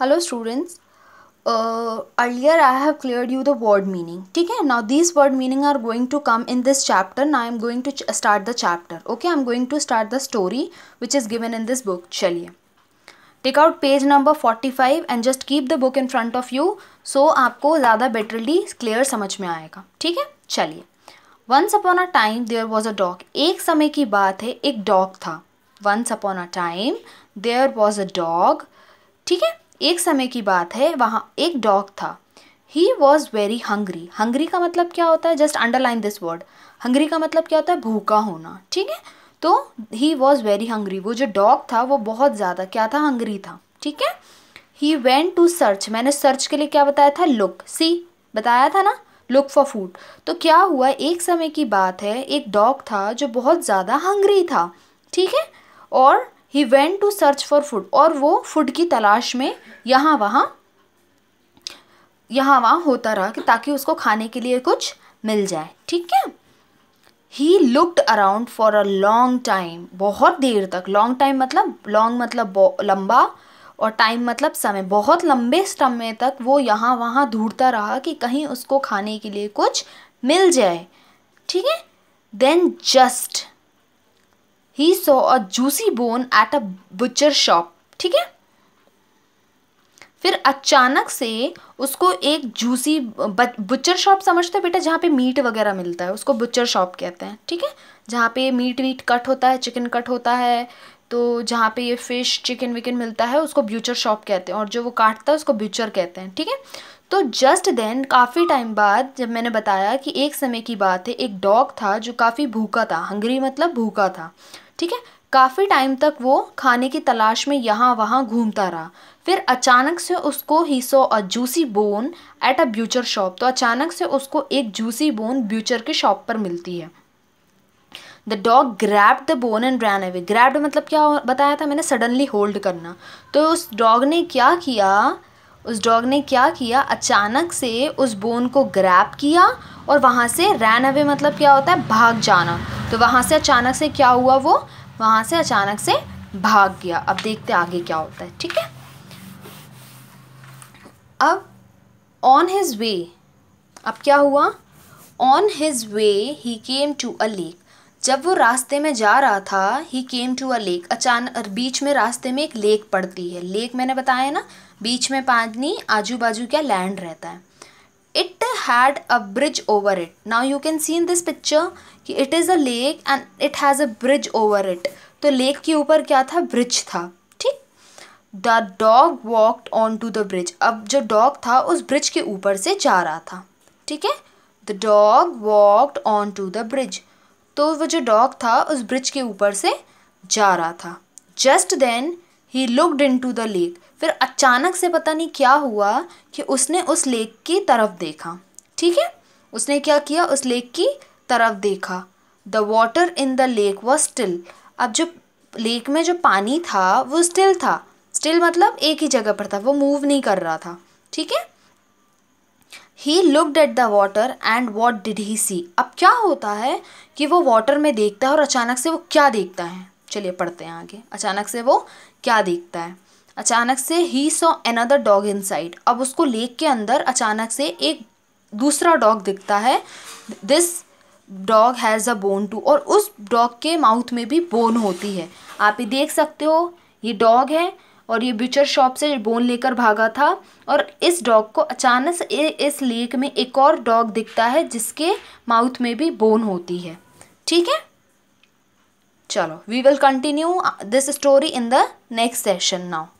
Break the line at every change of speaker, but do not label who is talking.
hello students uh, earlier i have cleared you the word meaning okay now these word meaning are going to come in this chapter now i am going to start the chapter okay i'm going to start the story which is given in this book chaliye take out page number forty five and just keep the book in front of you so आपको ज़्यादा betterly clear समझ में आएगा ठीक है चलिए once upon a time there was a dog एक समय की बात है एक डॉग था once upon a time there was a dog ठीक है एक समय की बात है वहाँ एक डॉग था he was very hungry hungry का मतलब क्या होता है just underline this word hungry का मतलब क्या होता है भूखा होना ठीक है तो ही वॉज वेरी हंग्री वो जो डॉग था वो बहुत ज़्यादा क्या था हंग्री था ठीक है ही वेंट टू सर्च मैंने सर्च के लिए क्या बताया था लुक सी बताया था ना लुक फॉर फूड तो क्या हुआ एक समय की बात है एक डॉग था जो बहुत ज़्यादा हंग्री था ठीक है और he went to search for food और वो फूड की तलाश में यहाँ वहाँ यहाँ वहाँ होता रहा कि ताकि उसको खाने के लिए कुछ मिल जाए ठीक है he looked around for a long time बहुत देर तक लॉन्ग टाइम मतलब लॉन्ग मतलब लंबा और टाइम मतलब समय बहुत लंबे समय तक वो यहाँ वहाँ ढूंढता रहा कि कहीं उसको खाने के लिए कुछ मिल जाए ठीक है then just he saw a juicy bone at a butcher shop ठीक है फिर अचानक से उसको एक जूसी बुचर शॉप समझते हो बेटा जहाँ पे मीट वगैरह मिलता है उसको बुचर शॉप कहते हैं ठीक है जहाँ पे मीट वीट कट होता है चिकन कट होता है तो जहाँ पे ये फ़िश चिकन विकन मिलता है उसको ब्यूचर शॉप कहते हैं और जो वो काटता है उसको ब्यूचर कहते हैं ठीक है तो जस्ट देन काफ़ी टाइम बाद जब मैंने बताया कि एक समय की बात है एक डॉग था जो काफ़ी भूखा था हंगरी मतलब भूखा था ठीक है काफ़ी टाइम तक वो खाने की तलाश में यहाँ वहाँ घूमता रहा फिर अचानक से उसको he saw a juicy bone at a butcher shop तो अचानक से उसको एक जूसी बोन ब्यूचर के शॉप पर मिलती है the dog grab the bone and ran away grabbed मतलब क्या बताया था मैंने सडनली होल्ड करना तो उस डॉग ने क्या किया उस डॉग ने क्या किया अचानक से उस बोन को ग्रैप किया और वहाँ से रैन अवे मतलब क्या होता है भाग जाना तो वहाँ से अचानक से क्या हुआ वो वहाँ से अचानक से भाग गया अब देखते आगे क्या होता है ठीक है अब ऑन हिज वे अब क्या हुआ on his way he came to a lake जब वो रास्ते में जा रहा था ही केम टू अ लेक अचानक बीच में रास्ते में एक लेक पड़ती है लेक मैंने बताया ना बीच में पानी आजू बाजू क्या लैंड रहता है it had a bridge over it now you can see in this picture कि it is a lake and it has a bridge over it तो लेक के ऊपर क्या था ब्रिज था ठीक the dog walked on to the bridge अब जो डॉग था उस ब्रिज के ऊपर से जा रहा था ठीक है the dog walked on to the bridge तो वो जो डॉग था उस ब्रिज के ऊपर से जा रहा था just then he looked into the lake फिर अचानक से पता नहीं क्या हुआ कि उसने उस लेक की तरफ देखा ठीक है उसने क्या किया उस लेक की तरफ देखा the water in the lake was still अब जो लेक में जो पानी था वो स्टिल था स्टिल मतलब एक ही जगह पर था वो मूव नहीं कर रहा था ठीक है he looked at the water and what did he see अब क्या होता है कि वो वाटर में देखता है और अचानक से वो क्या देखता है चलिए पढ़ते हैं आगे अचानक से वो क्या देखता है अचानक से he saw another dog inside अब उसको लेक के अंदर अचानक से एक दूसरा डॉग दिखता है this dog has a bone too और उस डॉग के माउथ में भी बोन होती है आप ये देख सकते हो ये डॉग है और ये ब्यूचर शॉप से बोन लेकर भागा था और इस डॉग को अचानक से इस लेक में एक और डॉग दिखता है जिसके माउथ में भी बोन होती है ठीक है चलो we will continue this story in the next session now